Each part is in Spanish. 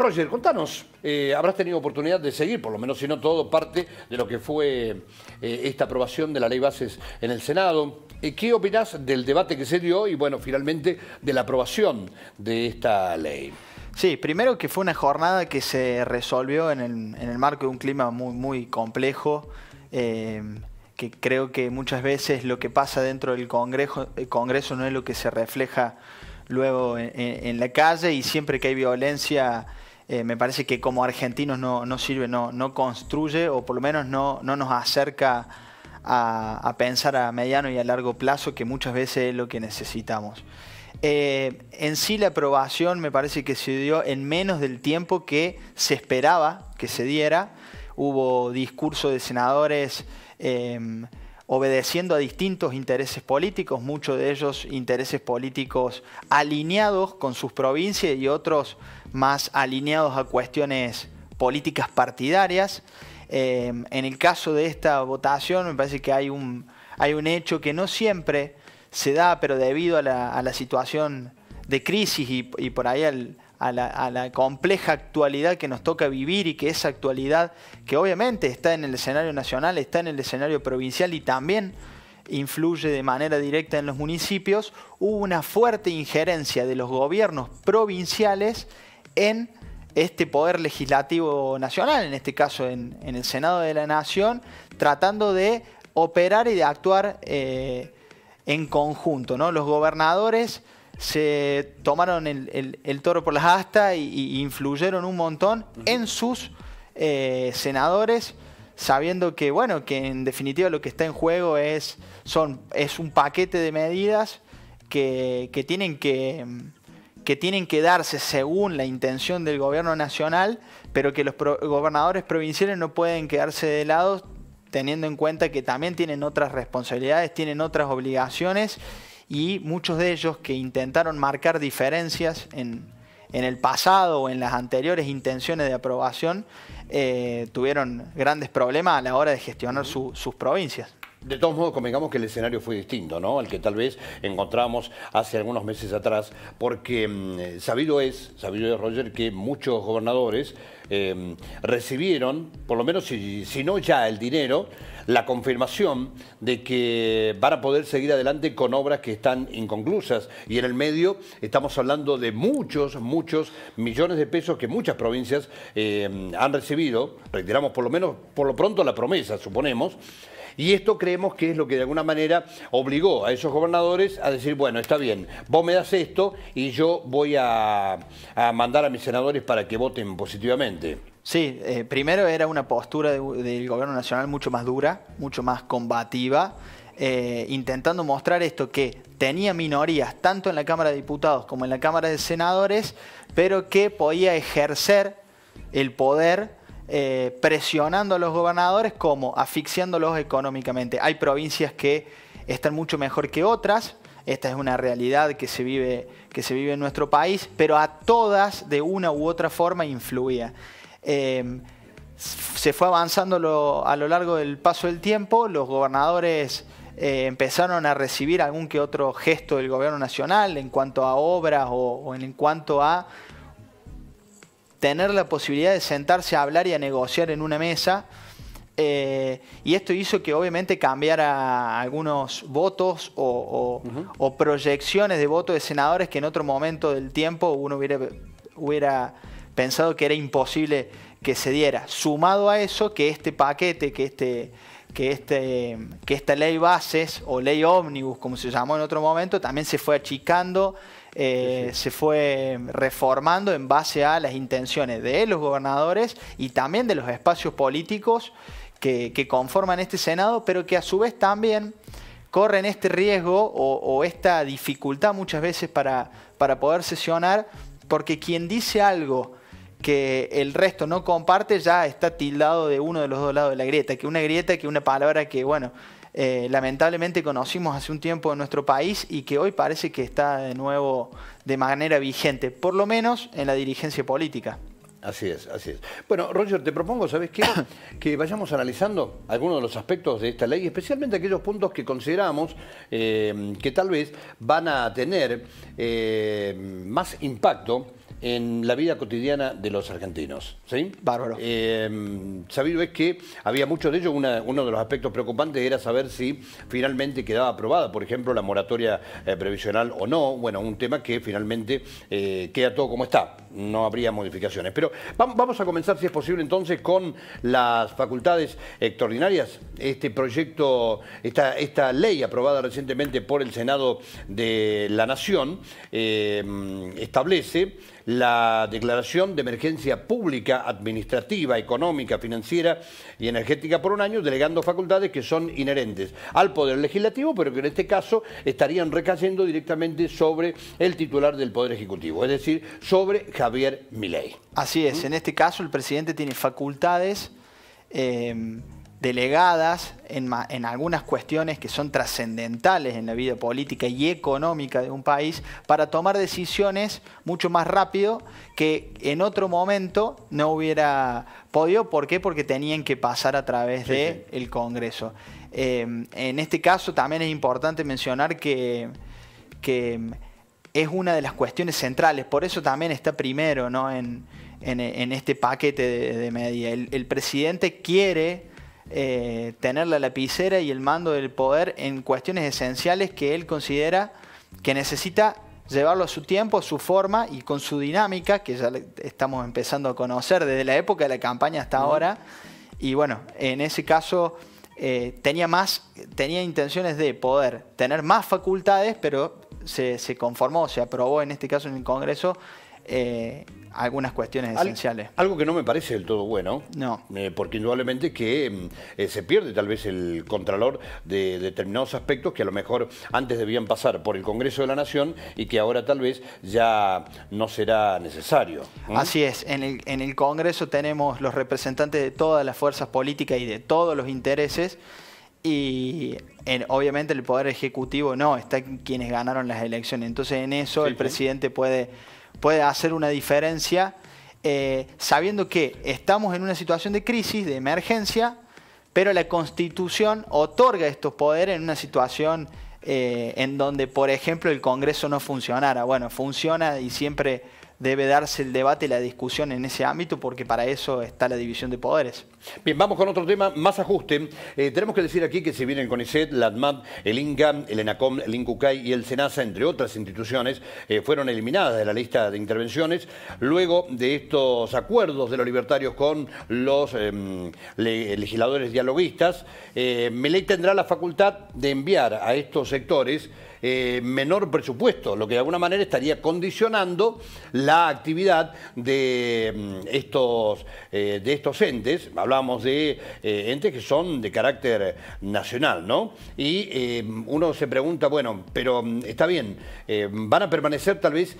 Roger, contanos, eh, habrás tenido oportunidad de seguir, por lo menos si no todo, parte de lo que fue eh, esta aprobación de la ley bases en el Senado. Eh, ¿Qué opinas del debate que se dio y, bueno, finalmente de la aprobación de esta ley? Sí, primero que fue una jornada que se resolvió en el, marco de un clima muy, muy complejo, que creo que muchas veces lo que pasa dentro del Congreso, el Congreso no es lo que se refleja luego en la calle y siempre que hay violencia eh, me parece que como argentinos no, sirve, no, construye o por lo menos no, nos acerca a, pensar a mediano y a largo plazo, que muchas veces es lo que necesitamos. Eh, en sí la aprobación me parece que se dio en menos del tiempo que se esperaba que se diera. Hubo discurso de senadores eh, obedeciendo a distintos intereses políticos, muchos de ellos intereses políticos alineados con sus provincias y otros más alineados a cuestiones políticas partidarias. Eh, en el caso de esta votación me parece que hay un, hecho que no siempre se da, pero debido a la, situación de crisis y, por ahí a, la, compleja actualidad que nos toca vivir y que esa actualidad que obviamente está en el escenario nacional, está en el escenario provincial y también influye de manera directa en los municipios, hubo una fuerte injerencia de los gobiernos provinciales en este poder legislativo nacional, en este caso en, el Senado de la Nación, tratando de operar y de actuar eh, en conjunto. ¿no? Los gobernadores se tomaron el, toro por las astas e influyeron un montón en sus eh, senadores, sabiendo que, bueno, que en definitiva lo que está en juego es, son, es un paquete de medidas que tienen que que tienen que darse según la intención del gobierno nacional, pero que los gobernadores provinciales no pueden quedarse de lado teniendo en cuenta que también tienen otras responsabilidades, tienen otras obligaciones y muchos de ellos que intentaron marcar diferencias en, el pasado o en las anteriores intenciones de aprobación, eh, tuvieron grandes problemas a la hora de gestionar sus provincias. De todos modos, convengamos que el escenario fue distinto, ¿no? Al que tal vez encontramos hace algunos meses atrás, porque mm, sabido es, sabido es, Roger, que muchos gobernadores em, recibieron, por lo menos si, no ya el dinero, la confirmación de que van a poder seguir adelante con obras que están inconclusas. Y en el medio estamos hablando de muchos, muchos millones de pesos que muchas provincias em, han recibido, retiramos por lo menos por lo pronto la promesa, suponemos, y esto creemos que es lo que de alguna manera obligó a esos gobernadores a decir, bueno, está bien, vos me das esto y yo voy a, mandar a mis senadores para que voten positivamente. Sí, eh, primero era una postura del gobierno nacional mucho más dura, mucho más combativa, eh, intentando mostrar esto que tenía minorías tanto en la Cámara de Diputados como en la Cámara de Senadores, pero que podía ejercer el poder eh, presionando a los gobernadores como asfixiándolos económicamente. Hay provincias que están mucho mejor que otras, esta es una realidad que se vive, que se vive en nuestro país, pero a todas de una u otra forma influía. Em, se fue avanzando a lo largo del paso del tiempo, los gobernadores eh, empezaron a recibir algún que otro gesto del gobierno nacional en cuanto a obras o en cuanto a tener la posibilidad de sentarse a hablar y a negociar en una mesa. Eh, y esto hizo que obviamente cambiara algunos votos o, proyecciones de votos de senadores que en otro momento del tiempo uno hubiera, hubiera pensado que era imposible que se diera. Sumado a eso, que este paquete, que, este, que, este, que esta ley bases o ley ómnibus, como se llamó en otro momento, también se fue achicando eh, se fue reformando en base a las intenciones de los gobernadores y también de los espacios políticos que, conforman este Senado, pero que a su vez también corren este riesgo o, esta dificultad muchas veces para, para poder sesionar, porque quien dice algo que el resto no comparte ya está tildado de uno de los dos lados de la grieta, que una grieta, que una palabra que, bueno, eh, lamentablemente conocimos hace un tiempo en nuestro país y que hoy parece que está de nuevo de manera vigente, por lo menos en la dirigencia política. Así es, así es. Bueno, Roger, te propongo, ¿sabes qué? que vayamos analizando algunos de los aspectos de esta ley, especialmente aquellos puntos que consideramos eh, que tal vez van a tener eh, más impacto en la vida cotidiana de los argentinos. ¿sí? Bárbaro. sabido em, es que había muchos de ellos, uno de los aspectos preocupantes era saber si finalmente quedaba aprobada, por ejemplo, la moratoria eh, previsional o no. Bueno, un tema que finalmente eh, queda todo como está, no habría modificaciones. Pero vamos a comenzar, si es posible, entonces con las facultades extraordinarias. Este proyecto, esta ley aprobada recientemente por el Senado de la Nación em, establece la declaración de emergencia pública, administrativa, económica, financiera y energética por un año, delegando facultades que son inherentes al Poder Legislativo, pero que en este caso estarían recayendo directamente sobre el titular del Poder Ejecutivo, es decir, sobre Javier Milei. Así es, en este caso el presidente tiene facultades eh, delegadas en, algunas cuestiones que son trascendentales en la vida política y económica de un país para tomar decisiones mucho más rápido que en otro momento no hubiera podido. ¿Por qué? Porque tenían que pasar a través del de Congreso. Em, en este caso también es importante mencionar que, es una de las cuestiones centrales, por eso también está primero ¿no? en, este paquete de, medidas. media. el presidente quiere eh, tener la lapicera y el mando del poder en cuestiones esenciales que él considera que necesita llevarlo a su tiempo, su forma y con su dinámica, que ya estamos empezando a conocer desde la época de la campaña hasta ahora. Y bueno, en ese caso eh, tenía más, tenía intenciones de poder tener más facultades, pero se, conformó, se aprobó en este caso en el Congreso eh, algunas cuestiones esenciales. Algo que no me parece del todo bueno. No. Eh, porque indudablemente que mm, eh, se pierde tal vez el contralor de determinados aspectos que a lo mejor antes debían pasar por el Congreso de la Nación y que ahora tal vez ya no será necesario. ¿eh? Así es. En el, en el Congreso tenemos los representantes de todas las fuerzas políticas y de todos los intereses y obviamente el poder ejecutivo no, está quienes ganaron las elecciones. Entonces en eso el presidente puede puede hacer una diferencia eh, sabiendo que estamos en una situación de crisis, de emergencia, pero la Constitución otorga estos poderes en una situación eh, en donde, por ejemplo, el Congreso no funcionara. Bueno, funciona y siempre debe darse el debate y la discusión en ese ámbito porque para eso está la división de poderes. Bien, vamos con otro tema, más ajuste. Eh, tenemos que decir aquí que si bien el CONICET, la ADMAP, el INCA, el ENACOM, el INCUCAI y el SENASA, entre otras instituciones, eh, fueron eliminadas de la lista de intervenciones, luego de estos acuerdos de los libertarios con los em, legisladores dialoguistas, eh, Meley tendrá la facultad de enviar a estos sectores menor presupuesto, lo que de alguna manera estaría condicionando la actividad de em, estos, de estos entes hablamos de eh, entes que son de carácter nacional, ¿no? Y eh, uno se pregunta, bueno, pero mm, está bien, eh, van a permanecer tal vez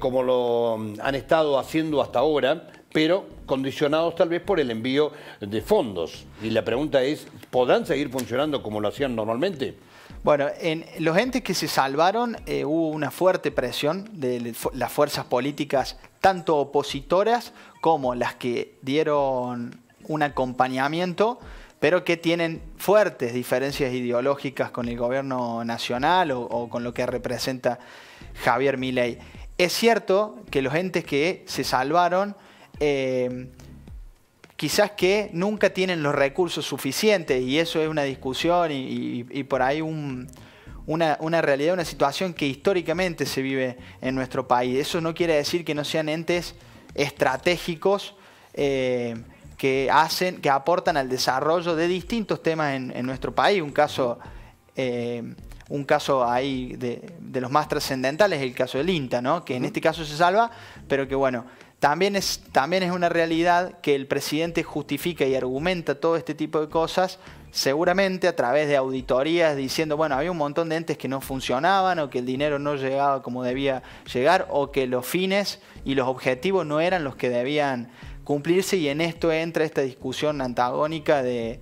como lo mm, han estado haciendo hasta ahora, pero condicionados tal vez por el envío de fondos. Y la pregunta es, ¿podrán seguir funcionando como lo hacían normalmente? Bueno, en los entes que se salvaron hubo una fuerte presión de las fuerzas políticas, tanto opositoras como las que dieron un acompañamiento, pero que tienen fuertes diferencias ideológicas con el gobierno nacional o, con lo que representa Javier Milei. Es cierto que los entes que se salvaron eh, quizás que nunca tienen los recursos suficientes y eso es una discusión y, por ahí una, realidad, una situación que históricamente se vive en nuestro país. Eso no quiere decir que no sean entes estratégicos eh, que hacen, que aportan al desarrollo de distintos temas en, nuestro país. Un caso, eh, un caso ahí de, los más trascendentales es el caso del INTA, ¿no? Que en este caso se salva, pero que bueno, también es, también es una realidad que el presidente justifica y argumenta todo este tipo de cosas, seguramente a través de auditorías diciendo, bueno, había un montón de entes que no funcionaban o que el dinero no llegaba como debía llegar o que los fines y los objetivos no eran los que debían cumplirse y en esto entra esta discusión antagónica de,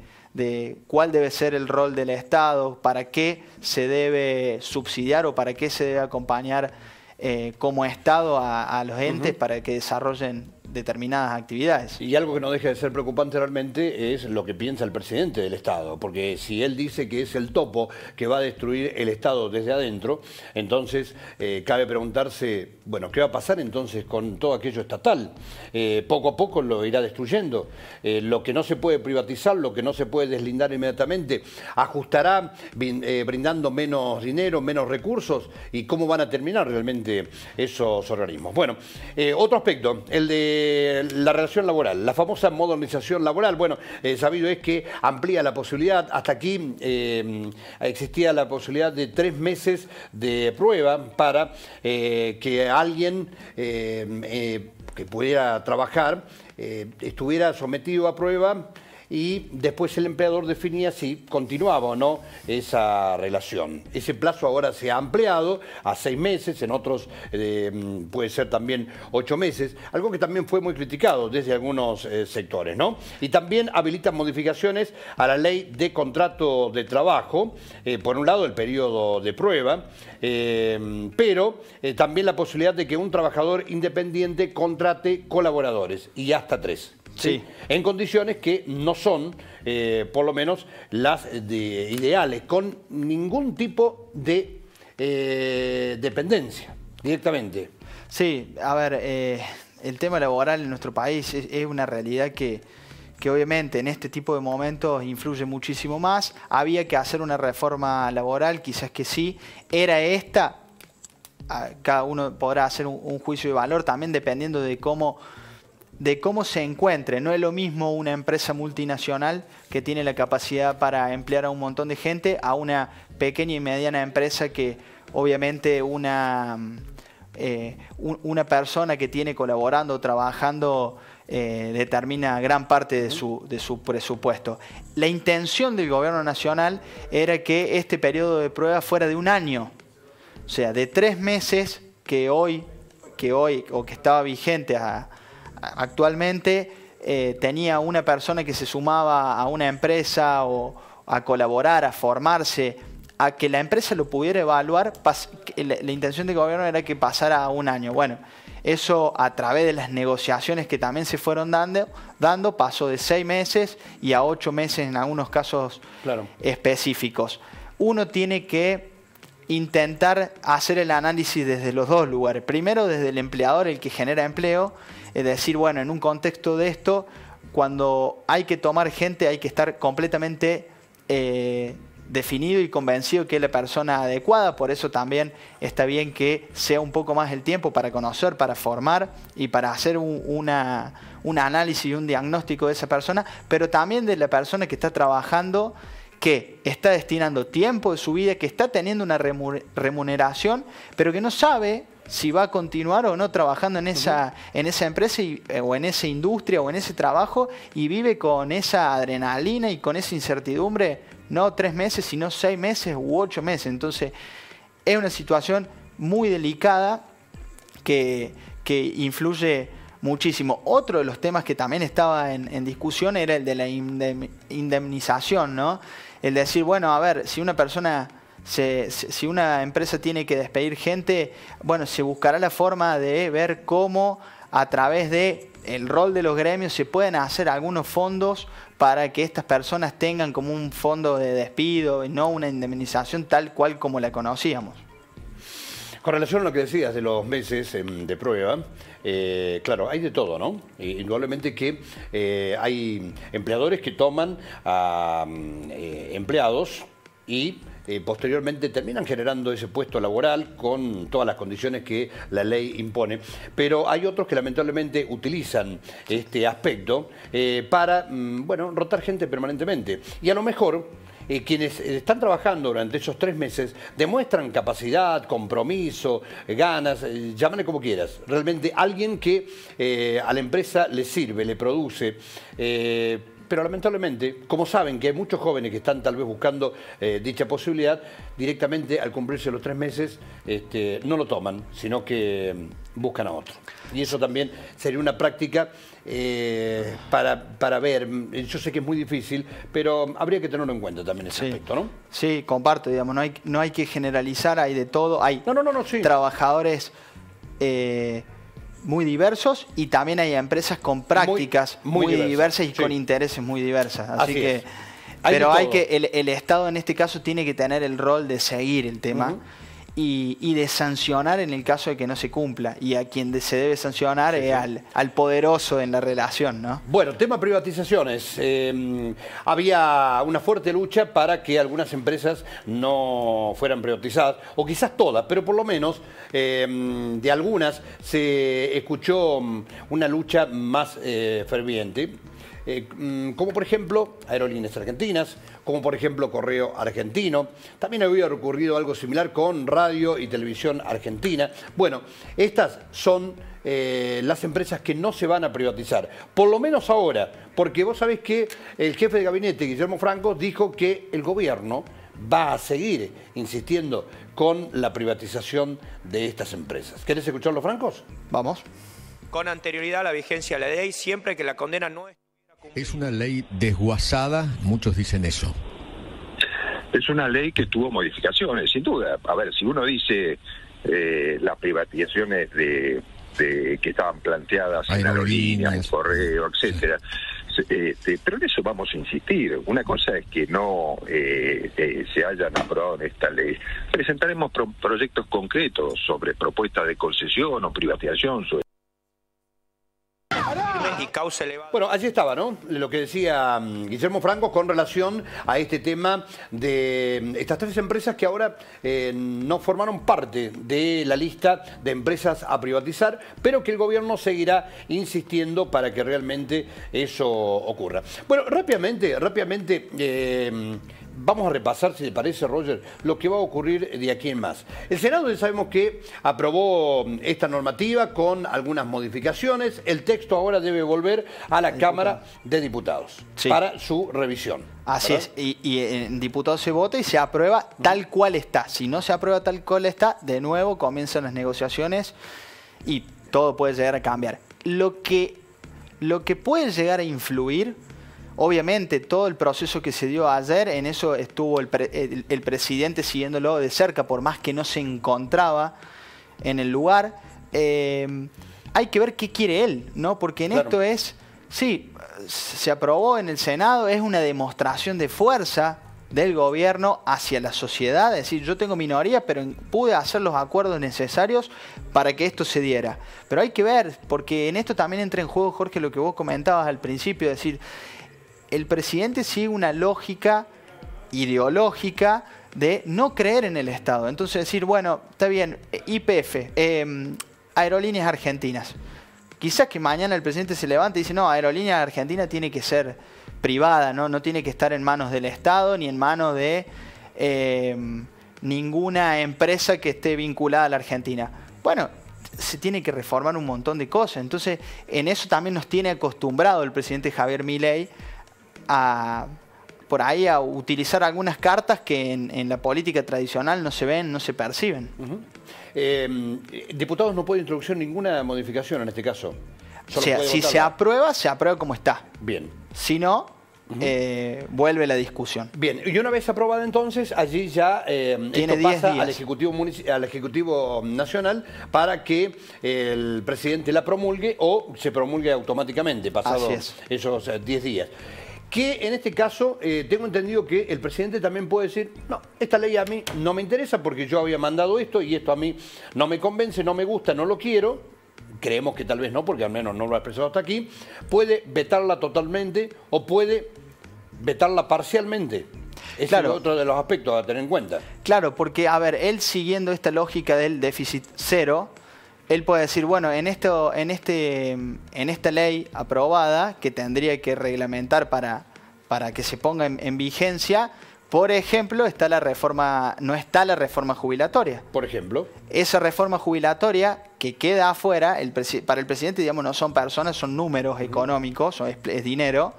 cuál debe ser el rol del Estado, para qué se debe subsidiar o para qué se debe acompañar eh, como Estado a, los entes para que desarrollen determinadas actividades. Y algo que no deja de ser preocupante realmente es lo que piensa el presidente del Estado, porque si él dice que es el topo que va a destruir el Estado desde adentro, entonces eh, cabe preguntarse, bueno, ¿qué va a pasar entonces con todo aquello estatal? Eh, poco a poco lo irá destruyendo. Eh, lo que no se puede privatizar, lo que no se puede deslindar inmediatamente, ajustará brindando menos dinero, menos recursos y cómo van a terminar realmente esos organismos. Bueno, otro aspecto, el de la relación laboral, la famosa modernización laboral. Bueno, eh, sabido es que amplía la posibilidad, hasta aquí eh, existía la posibilidad de tres meses de prueba para eh, que alguien que pudiera trabajar estuviera sometido a prueba y después el empleador definía si continuaba o no esa relación. Ese plazo ahora se ha ampliado a seis meses, en otros eh, puede ser también ocho meses, algo que también fue muy criticado desde algunos eh, sectores. ¿no? Y también habilita modificaciones a la ley de contrato de trabajo, eh, por un lado el periodo de prueba, pero también la posibilidad de que un trabajador independiente contrate colaboradores y hasta tres. Sí. En condiciones que no son, eh, por lo menos, las ideales, con ningún tipo de eh, dependencia directamente. Sí, a ver, eh, el tema laboral en nuestro país es, una realidad que, obviamente en este tipo de momentos influye muchísimo más. Había que hacer una reforma laboral, quizás que sí. Era esta, ah, cada uno podrá hacer un, juicio de valor también dependiendo de cómo de cómo se encuentre. No es lo mismo una empresa multinacional que tiene la capacidad para emplear a un montón de gente a una pequeña y mediana empresa que obviamente una, eh, una persona que tiene colaborando, trabajando, eh, determina gran parte de su, de su, presupuesto. La intención del gobierno nacional era que este periodo de prueba fuera de un año, o sea, de tres meses que hoy, que hoy o que estaba vigente a, Actualmente eh, tenía una persona que se sumaba a una empresa o a colaborar, a formarse, a que la empresa lo pudiera evaluar. La, intención del gobierno era que pasara un año. Bueno, eso a través de las negociaciones que también se fueron dando, dando pasó de seis meses y a ocho meses en algunos casos específicos. Uno tiene que intentar hacer el análisis desde los dos lugares. Primero desde el empleador, el que genera empleo, es decir, bueno, en un contexto de esto, cuando hay que tomar gente, hay que estar completamente eh, definido y convencido que es la persona adecuada, por eso también está bien que sea un poco más el tiempo para conocer, para formar y para hacer una, un análisis y un diagnóstico de esa persona, pero también de la persona que está trabajando que está destinando tiempo de su vida, que está teniendo una remuneración, pero que no sabe si va a continuar o no trabajando en esa, en esa empresa eh, o en esa industria o en ese trabajo y vive con esa adrenalina y con esa incertidumbre, no tres meses, sino seis meses u ocho meses. Entonces, es una situación muy delicada que, influye muchísimo. Otro de los temas que también estaba en, en discusión era el de la indemnización, ¿no? El decir, bueno, a ver, si una persona si una empresa tiene que despedir gente, bueno, se buscará la forma de ver cómo a través de rol de los gremios se pueden hacer algunos fondos para que estas personas tengan como un fondo de despido y no una indemnización tal cual como la conocíamos. Con relación a lo que decías de los meses em, de prueba, eh, claro, hay de todo, ¿no? Eh, indudablemente que eh, hay empleadores que toman a mm, empleados y eh, posteriormente terminan generando ese puesto laboral con todas las condiciones que la ley impone. Pero hay otros que lamentablemente utilizan este aspecto eh, para, mm, bueno, rotar gente permanentemente. Y a lo mejor... Eh, quienes están trabajando durante esos tres meses demuestran capacidad, compromiso, ganas, eh, como quieras. Realmente alguien que a la empresa le sirve, le produce pero lamentablemente, como saben que hay muchos jóvenes que están tal vez buscando eh, dicha posibilidad, directamente al cumplirse los tres meses este, no lo toman, sino que mm, buscan a otro. Y eso también sería una práctica eh, para, ver. Mm, yo sé que es muy difícil, pero mm, habría que tenerlo en cuenta también ese aspecto, ¿no? Sí, comparto, digamos, no hay, no hay que generalizar, hay de todo, hay trabajadores... Eh, muy diversos y también hay empresas con prácticas muy, diversas, y con intereses muy diversas. Así, que... pero hay que el, Estado en este caso tiene que tener el rol de seguir el tema y, de sancionar en el caso de que no se cumpla. Y a quien se debe sancionar es al, poderoso en la relación, ¿no? Bueno, tema privatizaciones. Em, había una fuerte lucha para que algunas empresas no fueran privatizadas, o quizás todas, pero por lo menos em, de algunas se escuchó mm, una lucha más eh, ferviente eh, mm, como por ejemplo Aerolíneas Argentinas, como por ejemplo Correo Argentino. También había ocurrido algo similar con Radio y Televisión Argentina. Bueno, estas son eh, las empresas que no se van a privatizar, por lo menos ahora, porque vos sabés que el jefe de gabinete, Guillermo Franco, dijo que el gobierno va a seguir insistiendo con la privatización de estas empresas. ¿Querés escuchar los francos? Vamos. Con anterioridad a la vigencia de la ley, siempre que la condena no es... Es una ley desguazada, muchos dicen eso. Es una ley que tuvo modificaciones, sin duda. A ver, si uno dice eh, las privatizaciones de, que estaban planteadas en aerolíneas, en correo, etcétera. Este, pero en eso vamos a insistir. Una cosa es que no eh, eh, se haya aprobado en esta ley. Presentaremos proyectos concretos sobre propuestas de concesión o privatización, sobre Causa elevado. Bueno, allí estaba, ¿no? Lo que decía mm, Guillermo Franco con relación a este tema de mm, estas tres empresas que ahora eh, no formaron parte de la lista de empresas a privatizar, pero que el gobierno seguirá insistiendo para que realmente eso ocurra. Bueno, rápidamente, rápidamente... Eh, Vamos a repasar, si le parece, Roger, lo que va a ocurrir de aquí en más. El Senado ya sabemos que aprobó mm, esta normativa con algunas modificaciones. El texto ahora debe volver a la Cámara de Diputados para su revisión. Así es, y, eh, en diputado se vota y se aprueba tal cual está. Si no se aprueba tal cual está, de nuevo comienzan las negociaciones y todo puede llegar a cambiar. Lo que, lo que puede llegar a influir Obviamente todo el proceso que se dio ayer, en eso estuvo el, presidente siguiéndolo de cerca, por más que no se encontraba en el lugar. Eh, hay que ver qué quiere él, ¿no? Porque en esto es, sí, se aprobó en el Senado, es una demostración de fuerza del gobierno hacia la sociedad, es decir, yo tengo minoría, pero pude hacer los acuerdos necesarios para que esto se diera. Pero hay que ver, porque en esto también entra en juego, Jorge, lo que vos comentabas al principio, es decir, el presidente sigue una lógica ideológica de no creer en el Estado. Entonces decir, bueno, está bien, eh, IPF, em, Aerolíneas Argentinas. Quizás que mañana el presidente se levante y dice, no, Aerolíneas Argentina tiene que ser privada, ¿no? tiene que estar en manos del Estado ni en manos de em, ninguna empresa que esté vinculada a la Argentina. Bueno, se tiene que reformar un montón de cosas. Entonces, en eso también nos tiene acostumbrado el presidente Javier Milei a por ahí a utilizar algunas cartas que en, la política tradicional no se ven, no se perciben. Em, diputados no puede introducir ninguna modificación en este caso. O sea, si se aprueba, se aprueba como está. Bien. Si no, eh, vuelve la discusión. Bien, y una vez aprobada entonces, allí ya em, esto pasa Al, Ejecutivo al Ejecutivo Nacional para que el presidente la promulgue o se promulgue automáticamente, pasados esos 10 eh, días que en este caso eh, tengo entendido que el presidente también puede decir, no, esta ley a mí no me interesa porque yo había mandado esto y esto a mí no me convence, no me gusta, no lo quiero, creemos que tal vez no, porque al menos no lo ha expresado hasta aquí, puede vetarla totalmente o puede vetarla parcialmente. Es otro de los aspectos a tener en cuenta. Claro, porque, a ver, él siguiendo esta lógica del déficit cero, él puede decir, bueno, en, esto, en, este, en esta ley aprobada que tendría que reglamentar para, para que se ponga en, vigencia, por ejemplo, está la reforma, no está la reforma jubilatoria. Por ejemplo. Esa reforma jubilatoria que queda afuera, para el presidente, digamos, no son personas, son números económicos, es, dinero.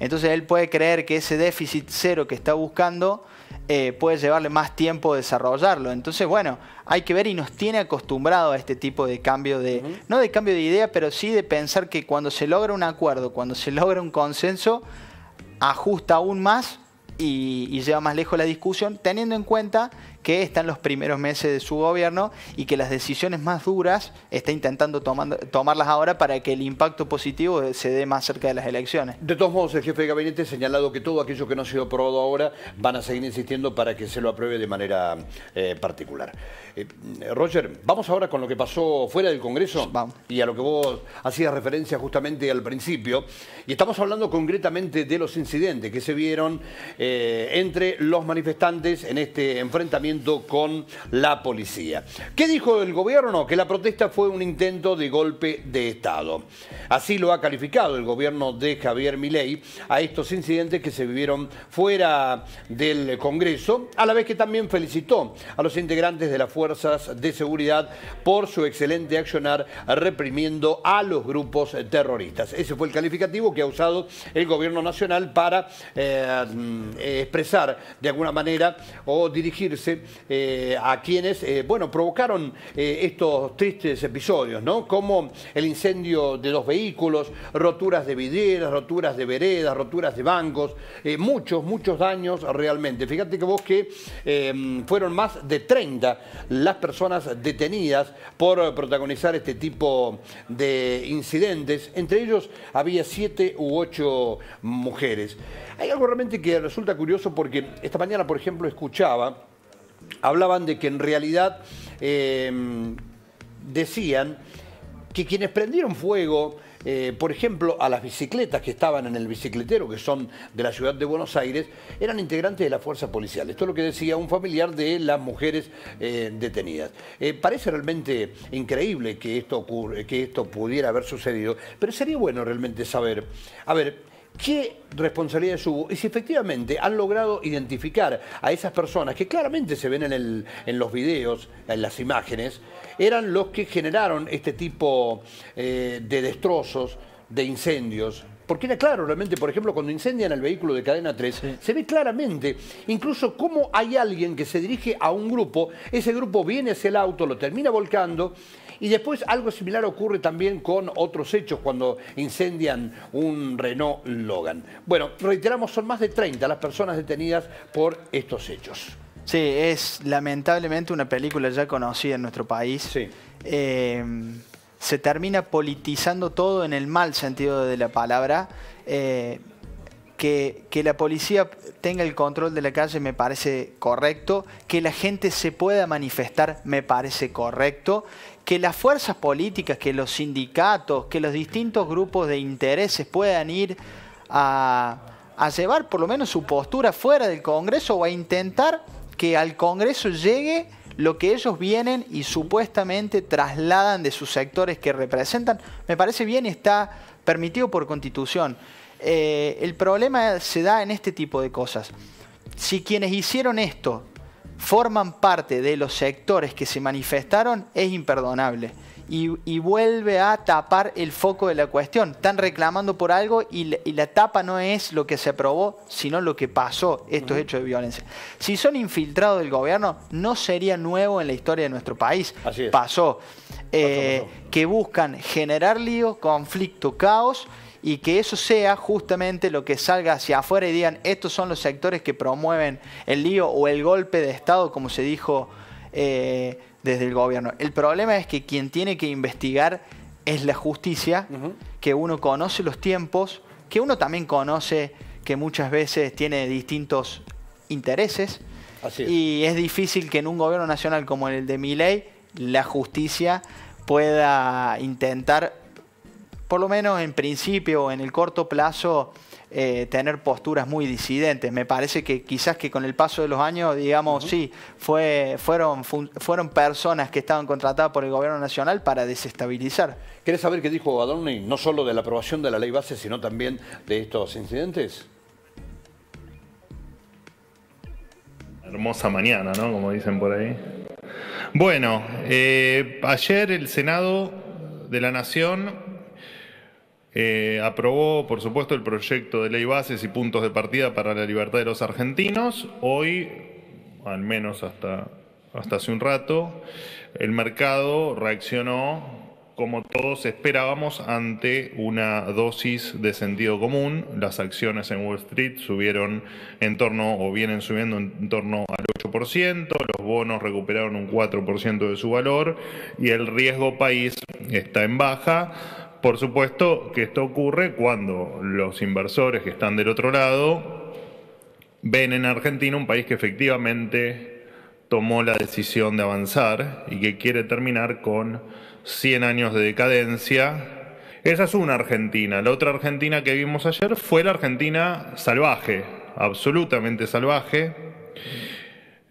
Entonces él puede creer que ese déficit cero que está buscando eh, puede llevarle más tiempo desarrollarlo. Entonces, bueno, hay que ver y nos tiene acostumbrado a este tipo de cambio de, no de cambio de idea, pero sí de pensar que cuando se logra un acuerdo, cuando se logra un consenso, ajusta aún más y, y lleva más lejos la discusión, teniendo en cuenta que están los primeros meses de su gobierno y que las decisiones más duras está intentando tomarlas ahora para que el impacto positivo se dé más cerca de las elecciones. De todos modos, el jefe de gabinete ha señalado que todo aquello que no ha sido aprobado ahora van a seguir insistiendo para que se lo apruebe de manera eh, particular. Eh, Roger, vamos ahora con lo que pasó fuera del Congreso y a lo que vos hacías referencia justamente al principio. Y estamos hablando concretamente de los incidentes que se vieron eh, entre los manifestantes en este enfrentamiento con la policía. ¿Qué dijo el gobierno? Que la protesta fue un intento de golpe de Estado. Así lo ha calificado el gobierno de Javier Milei a estos incidentes que se vivieron fuera del Congreso, a la vez que también felicitó a los integrantes de las fuerzas de seguridad por su excelente accionar reprimiendo a los grupos terroristas. Ese fue el calificativo que ha usado el gobierno nacional para eh, mm, expresar de alguna manera o dirigirse eh, a quienes, eh, bueno, provocaron eh, estos tristes episodios, ¿no? Como el incendio de dos vehículos, roturas de vidrieras, roturas de veredas, roturas de bancos, muchos, muchos daños realmente. Fíjate que vos que em, fueron más de 30 las personas detenidas por protagonizar este tipo de incidentes. Entre ellos había siete u ocho mujeres. Hay algo realmente que resulta curioso porque esta mañana, por ejemplo, escuchaba hablaban de que en realidad em, decían que quienes prendieron fuego, eh, por ejemplo, a las bicicletas que estaban en el bicicletero, que son de la ciudad de Buenos Aires, eran integrantes de la fuerza policial. Esto es lo que decía un familiar de las mujeres eh, detenidas. Eh, parece realmente increíble que esto, que esto pudiera haber sucedido, pero sería bueno realmente saber, a ver, ¿Qué responsabilidades hubo? Y si efectivamente han logrado identificar a esas personas que claramente se ven en, el, en los videos, en las imágenes, eran los que generaron este tipo eh, de destrozos, de incendios, porque era claro, realmente, por ejemplo, cuando incendian el vehículo de cadena 3, se ve claramente incluso cómo hay alguien que se dirige a un grupo, ese grupo viene hacia el auto, lo termina volcando y después algo similar ocurre también con otros hechos cuando incendian un Renault Logan. Bueno, reiteramos, son más de 30 las personas detenidas por estos hechos. Sí, es lamentablemente una película ya conocida en nuestro país. Sí. Eh, se termina politizando todo en el mal sentido de la palabra. Eh, que, la policía tenga el control de la calle me parece correcto, que la gente se pueda manifestar me parece correcto, que las fuerzas políticas, que los sindicatos, que los distintos grupos de intereses puedan ir a, a llevar por lo menos su postura fuera del Congreso o a intentar que al Congreso llegue lo que ellos vienen y supuestamente trasladan de sus sectores que representan, me parece bien está permitido por constitución. Eh, el problema se da en este tipo de cosas. Si quienes hicieron esto forman parte de los sectores que se manifestaron, es imperdonable. Y, vuelve a tapar el foco de la cuestión. Están reclamando por algo y la, tapa no es lo que se aprobó, sino lo que pasó, estos hechos de violencia. Si son infiltrados del gobierno, no sería nuevo en la historia de nuestro país. Pasó. Eh, pasó. Que buscan generar lío, conflicto, caos y que eso sea justamente lo que salga hacia afuera y digan, estos son los sectores que promueven el lío o el golpe de Estado, como se dijo eh, desde el gobierno. El problema es que quien tiene que investigar es la justicia, que uno conoce los tiempos, que uno también conoce que muchas veces tiene distintos intereses. Y es difícil que en un gobierno nacional como el de Miley la justicia pueda intentar por lo menos en principio, en el corto plazo, eh, tener posturas muy disidentes. Me parece que quizás que con el paso de los años, digamos, sí, fueron, fueron personas que estaban contratadas por el gobierno nacional para desestabilizar. ¿Querés saber qué dijo Adorni, no solo de la aprobación de la ley base, sino también de estos incidentes? Hermosa mañana, ¿no? Como dicen por ahí. Bueno, eh, ayer el Senado de la Nación eh, aprobó, por supuesto, el proyecto de ley bases y puntos de partida para la libertad de los argentinos. Hoy, al menos hasta, hasta hace un rato, el mercado reaccionó como todos esperábamos, ante una dosis de sentido común. Las acciones en Wall Street subieron en torno o vienen subiendo en torno al 8%, los bonos recuperaron un 4% de su valor y el riesgo país está en baja por supuesto que esto ocurre cuando los inversores que están del otro lado ven en Argentina un país que efectivamente tomó la decisión de avanzar y que quiere terminar con 100 años de decadencia. Esa es una Argentina. La otra Argentina que vimos ayer fue la Argentina salvaje, absolutamente salvaje.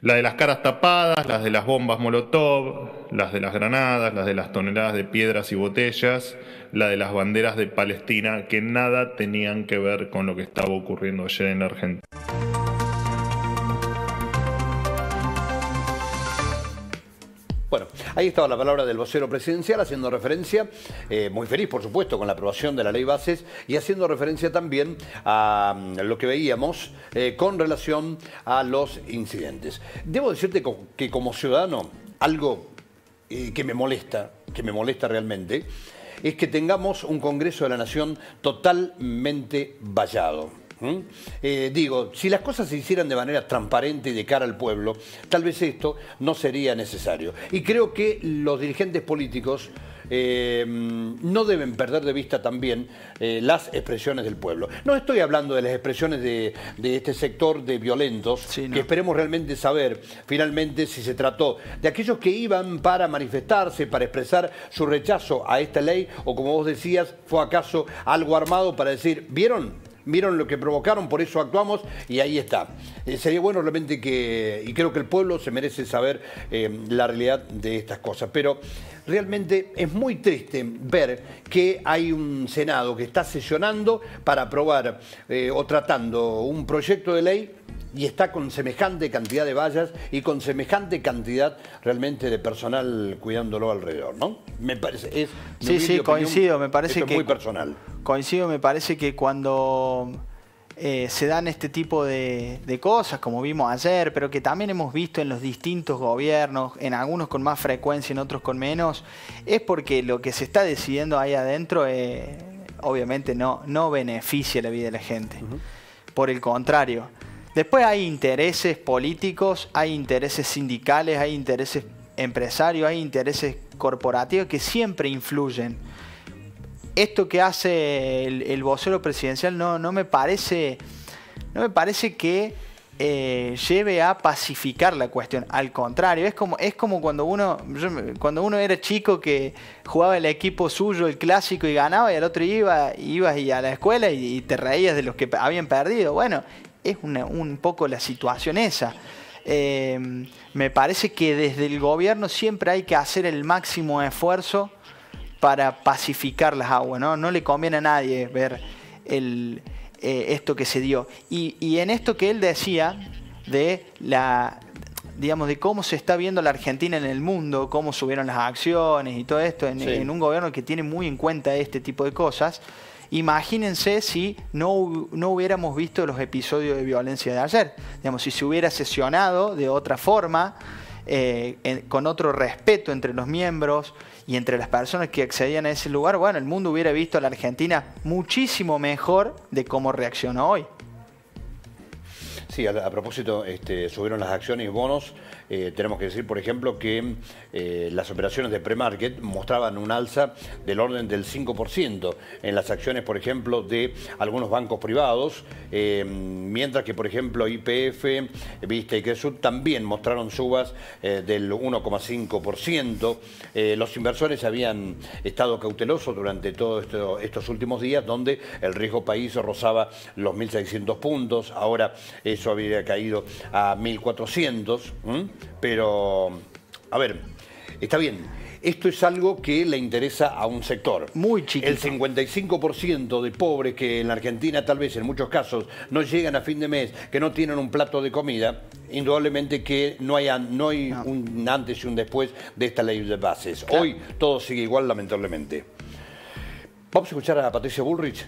La de las caras tapadas, las de las bombas Molotov, las de las granadas, las de las toneladas de piedras y botellas, la de las banderas de Palestina, que nada tenían que ver con lo que estaba ocurriendo ayer en Argentina. Bueno, ahí estaba la palabra del vocero presidencial haciendo referencia, eh, muy feliz por supuesto con la aprobación de la ley bases y haciendo referencia también a mm, lo que veíamos eh, con relación a los incidentes. Debo decirte que como ciudadano, algo eh, que me molesta, que me molesta realmente, es que tengamos un Congreso de la Nación totalmente vallado. ¿Mm? Eh, digo, si las cosas se hicieran de manera transparente y de cara al pueblo, tal vez esto no sería necesario. Y creo que los dirigentes políticos eh, no deben perder de vista también eh, las expresiones del pueblo. No estoy hablando de las expresiones de, este sector de violentos, que esperemos realmente saber finalmente si se trató de aquellos que iban para manifestarse, para expresar su rechazo a esta ley, o como vos decías, fue acaso algo armado para decir, ¿vieron? vieron lo que provocaron, por eso actuamos y ahí está. Eh, sería bueno realmente que, y creo que el pueblo se merece saber eh, la realidad de estas cosas, pero realmente es muy triste ver que hay un Senado que está sesionando para aprobar eh, o tratando un proyecto de ley y está con semejante cantidad de vallas y con semejante cantidad realmente de personal cuidándolo alrededor, ¿no? Me parece, es Sí, sí, coincido, me parece que... Es muy personal. Coincido, me parece que cuando... Eh, se dan este tipo de, cosas, como vimos ayer, pero que también hemos visto en los distintos gobiernos, en algunos con más frecuencia, en otros con menos, es porque lo que se está decidiendo ahí adentro eh, obviamente no, no beneficia la vida de la gente. Por el contrario, Después hay intereses políticos, hay intereses sindicales, hay intereses empresarios, hay intereses corporativos que siempre influyen. Esto que hace el, vocero presidencial no, no, me parece. No me parece que eh, lleve a pacificar la cuestión. Al contrario, es como, es como cuando uno. cuando uno era chico que jugaba el equipo suyo, el clásico, y ganaba, y al otro iba, ibas y a la escuela y, y te reías de los que habían perdido. Bueno, es un poco la situación esa. Eh, me parece que desde el gobierno siempre hay que hacer el máximo esfuerzo para pacificar las aguas, ¿no? le conviene a nadie ver eh, esto que se dio. Y, en esto que él decía de la digamos de cómo se está viendo la Argentina en el mundo, cómo subieron las acciones y todo esto en un gobierno que tiene muy en cuenta este tipo de cosas, imagínense si no, hubiéramos visto los episodios de violencia de ayer. Digamos, si se hubiera sesionado de otra forma, eh, con otro respeto entre los miembros y entre las personas que accedían a ese lugar, bueno, el mundo hubiera visto a la Argentina muchísimo mejor de cómo reaccionó hoy. Sí, a, propósito, este, subieron las acciones y bonos eh, tenemos que decir, por ejemplo, que eh, las operaciones de pre-market mostraban un alza del orden del 5% en las acciones, por ejemplo, de algunos bancos privados, eh, mientras que, por ejemplo, IPF, Vista y Cresud también mostraron subas del 1,5%. los inversores habían estado cautelosos durante todos estos últimos días, donde el riesgo país rozaba los 1.600 puntos, ahora eso había caído a 1.400. Pero, a ver, está bien. Esto es algo que le interesa a un sector. Muy chico. El 55% de pobres que en la Argentina tal vez en muchos casos no llegan a fin de mes, que no tienen un plato de comida, indudablemente que no hay, un antes y un después de esta ley de bases. Hoy todo sigue igual, lamentablemente. Vamos a escuchar a Patricia Bullrich.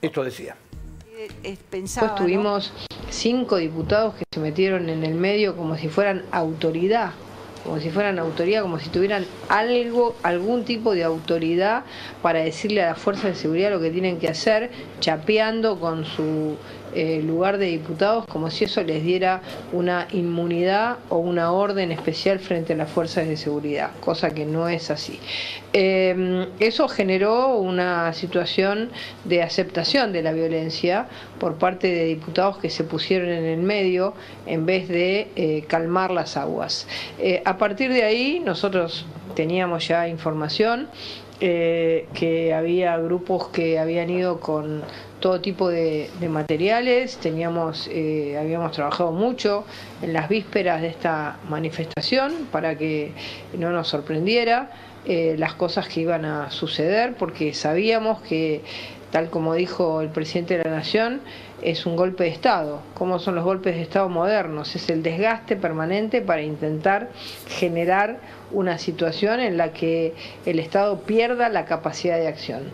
Esto decía. Eh, Después tuvimos cinco diputados que se metieron en el medio como si fueran autoridad como si fueran autoridad, como si tuvieran algo, algún tipo de autoridad para decirle a las fuerzas de seguridad lo que tienen que hacer, chapeando con su eh, lugar de diputados como si eso les diera una inmunidad o una orden especial frente a las fuerzas de seguridad, cosa que no es así. Eh, eso generó una situación de aceptación de la violencia por parte de diputados que se pusieron en el medio en vez de eh, calmar las aguas. a partir de ahí nosotros teníamos ya información que había grupos que habían ido con todo tipo de, materiales, teníamos, eh, habíamos trabajado mucho en las vísperas de esta manifestación para que no nos sorprendiera eh, las cosas que iban a suceder, porque sabíamos que, tal como dijo el presidente de la Nación, es un golpe de Estado. como son los golpes de Estado modernos? Es el desgaste permanente para intentar generar una situación en la que el Estado pierda la capacidad de acción.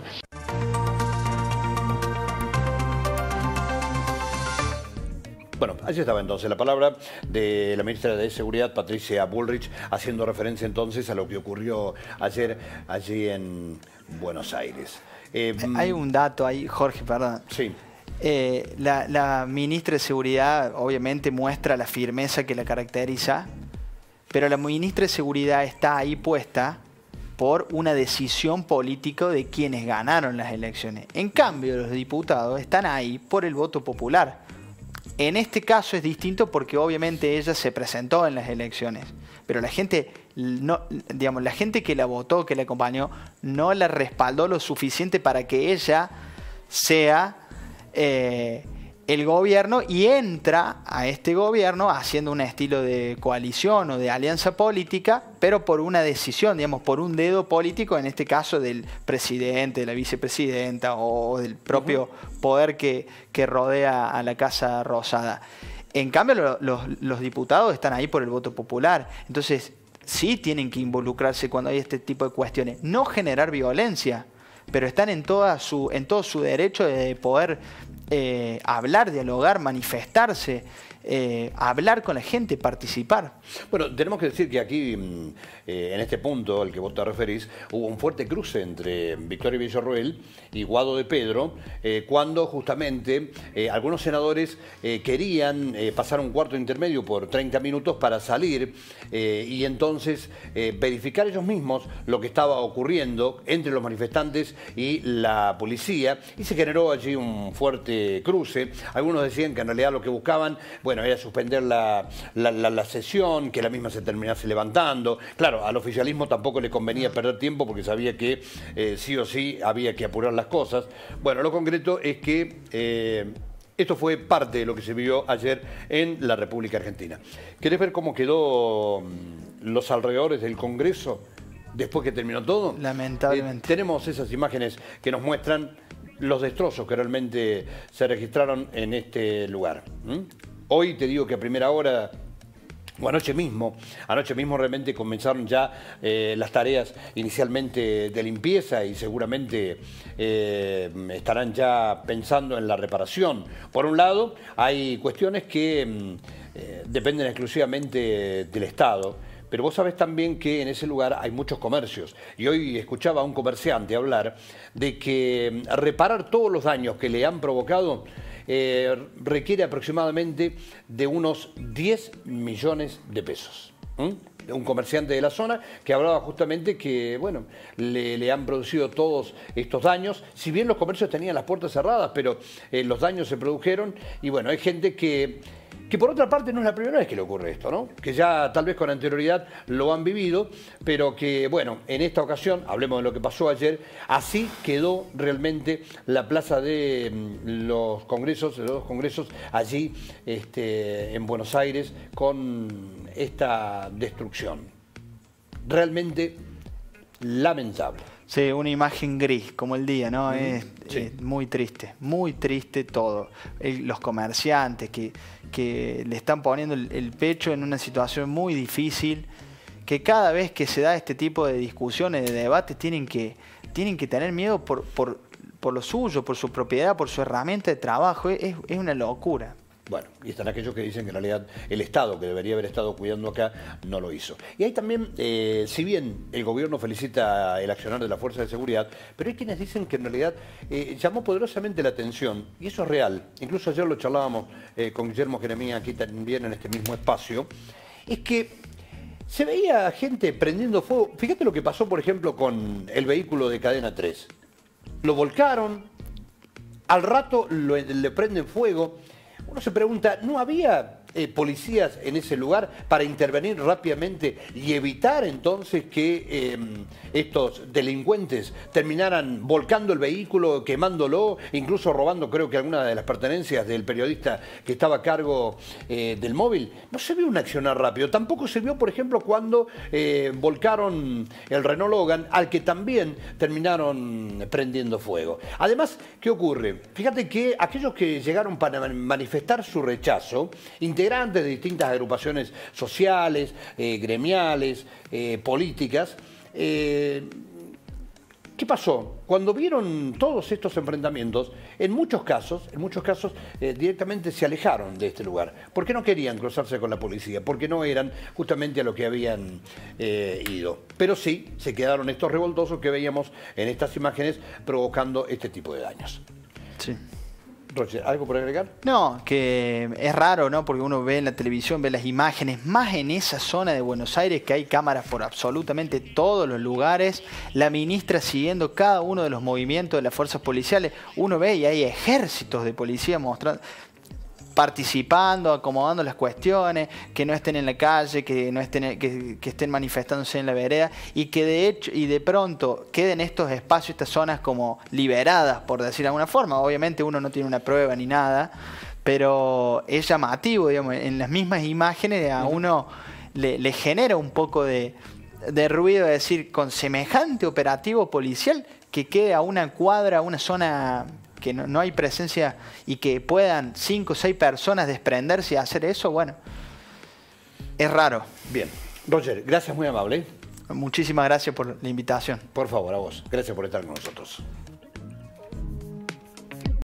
Bueno, allí estaba entonces la palabra de la ministra de Seguridad, Patricia Bullrich, haciendo referencia entonces a lo que ocurrió ayer allí en Buenos Aires. Eh, eh, hay un dato ahí, Jorge, perdón. Sí. Eh, la, ministra de Seguridad obviamente muestra la firmeza que la caracteriza, pero la ministra de Seguridad está ahí puesta por una decisión política de quienes ganaron las elecciones. En cambio, los diputados están ahí por el voto popular. En este caso es distinto porque obviamente ella se presentó en las elecciones, pero la gente no, digamos, la gente que la votó, que la acompañó, no la respaldó lo suficiente para que ella sea eh, el gobierno y entra a este gobierno haciendo un estilo de coalición o de alianza política, pero por una decisión, digamos, por un dedo político, en este caso del presidente, de la vicepresidenta o del propio poder que, rodea a la Casa Rosada. En cambio, los, diputados están ahí por el voto popular. Entonces, sí tienen que involucrarse cuando hay este tipo de cuestiones, no generar violencia pero están en, su, en todo su derecho de poder eh, hablar, dialogar, manifestarse, eh, hablar con la gente, participar. Bueno, tenemos que decir que aquí, mm, eh, en este punto al que vos te referís, hubo un fuerte cruce entre Victoria Villarroel y Guado de Pedro, eh, cuando justamente algunos senadores querían pasar un cuarto intermedio por 30 minutos para salir y entonces verificar ellos mismos lo que estaba ocurriendo entre los manifestantes y la policía, y se generó allí un fuerte cruce. Algunos decían que en realidad lo que buscaban, bueno, bueno, era suspender la, sesión, que la misma se terminase levantando. Claro, al oficialismo tampoco le convenía perder tiempo porque sabía que eh, sí o sí había que apurar las cosas. Bueno, lo concreto es que... Eh, esto fue parte de lo que se vio ayer en la República Argentina. ¿Querés ver cómo quedó mm, los alrededores del Congreso después que terminó todo? Eh, Lamentablemente. tenemos esas imágenes que nos muestran los destrozos que realmente se registraron en este lugar. Hoy te digo que a primera hora o anoche mismo, anoche mismo realmente comenzaron ya eh, las tareas inicialmente de limpieza y seguramente eh, estarán ya pensando en la reparación. Por un lado, hay cuestiones que mm, eh, dependen exclusivamente del Estado. Pero vos sabés también que en ese lugar hay muchos comercios. Y hoy escuchaba a un comerciante hablar de que mm, reparar todos los daños que le han provocado eh, requiere aproximadamente de unos 10 millones de pesos. un comerciante de la zona, que hablaba justamente que, bueno, le, han producido todos estos daños, si bien los comercios tenían las puertas cerradas, pero eh, los daños se produjeron y, bueno, hay gente que que por otra parte no es la primera vez que le ocurre esto, ¿no? Que ya tal vez con anterioridad lo han vivido, pero que, bueno, en esta ocasión, hablemos de lo que pasó ayer, así quedó realmente la plaza de mm, los congresos, de los congresos allí este, en Buenos Aires con esta destrucción. Realmente lamentable. Sí, una imagen gris, como el día, ¿no? Mm, es, muy triste, muy triste todo. los comerciantes que que le están poniendo el, pecho en una situación muy difícil, que cada vez que se da este tipo de discusiones, de debates, tienen que, tienen que tener miedo por, por, lo suyo, por su propiedad, por su herramienta de trabajo. es una locura. Bueno, y están aquellos que dicen que en realidad el Estado, que debería haber estado cuidando acá, no lo hizo. Y hay también, eh, si bien el gobierno felicita el accionar de la Fuerza de Seguridad, pero hay quienes dicen que en realidad eh, llamó poderosamente la atención, y eso es real, incluso ayer lo charlábamos eh, con Guillermo Jeremía aquí también en este mismo espacio, es que se veía gente prendiendo fuego. Fíjate lo que pasó, por ejemplo, con el vehículo de cadena 3. Lo volcaron, al rato le prenden fuego. Uno se pregunta, ¿no había eh, policías en ese lugar para intervenir rápidamente y evitar entonces que em, estos delincuentes terminaran volcando el vehículo, quemándolo, incluso robando creo que alguna de las pertenencias del periodista que estaba a cargo eh, del móvil. No se vio un accionar rápido. Tampoco se vio, por ejemplo, cuando eh, volcaron el Renault Logan, al que también terminaron prendiendo fuego. Además, ¿qué ocurre? Fíjate que aquellos que llegaron para manifestar su rechazo, de distintas agrupaciones sociales, eh, gremiales, eh, políticas. Eh, ¿Qué pasó? Cuando vieron todos estos enfrentamientos, en muchos casos, en muchos casos directamente se alejaron de este lugar, porque no querían cruzarse con la policía, porque no eran justamente a lo que habían ido. Pero sí se quedaron estos revoltosos que veíamos en estas imágenes provocando este tipo de daños. Sí. Roger, ¿algo por agregar? No, que es raro, ¿no? Porque uno ve en la televisión, ve las imágenes, más en esa zona de Buenos Aires que hay cámaras por absolutamente todos los lugares, la ministra siguiendo cada uno de los movimientos de las fuerzas policiales, uno ve y hay ejércitos de policía mostrando, participando, acomodando las cuestiones, que no estén en la calle, que no estén, que, estén manifestándose en la vereda y que de hecho y de pronto queden estos espacios, estas zonas como liberadas, por decir de alguna forma. Obviamente uno no tiene una prueba ni nada, pero es llamativo, digamos, en las mismas imágenes a uno le, genera un poco de, de ruido, es decir, con semejante operativo policial que quede a una cuadra, a una zona que no, hay presencia y que puedan cinco o seis personas desprenderse y hacer eso, bueno, es raro. Bien. Roger, gracias, muy amable. ¿eh? Muchísimas gracias por la invitación. Por favor, a vos. Gracias por estar con nosotros.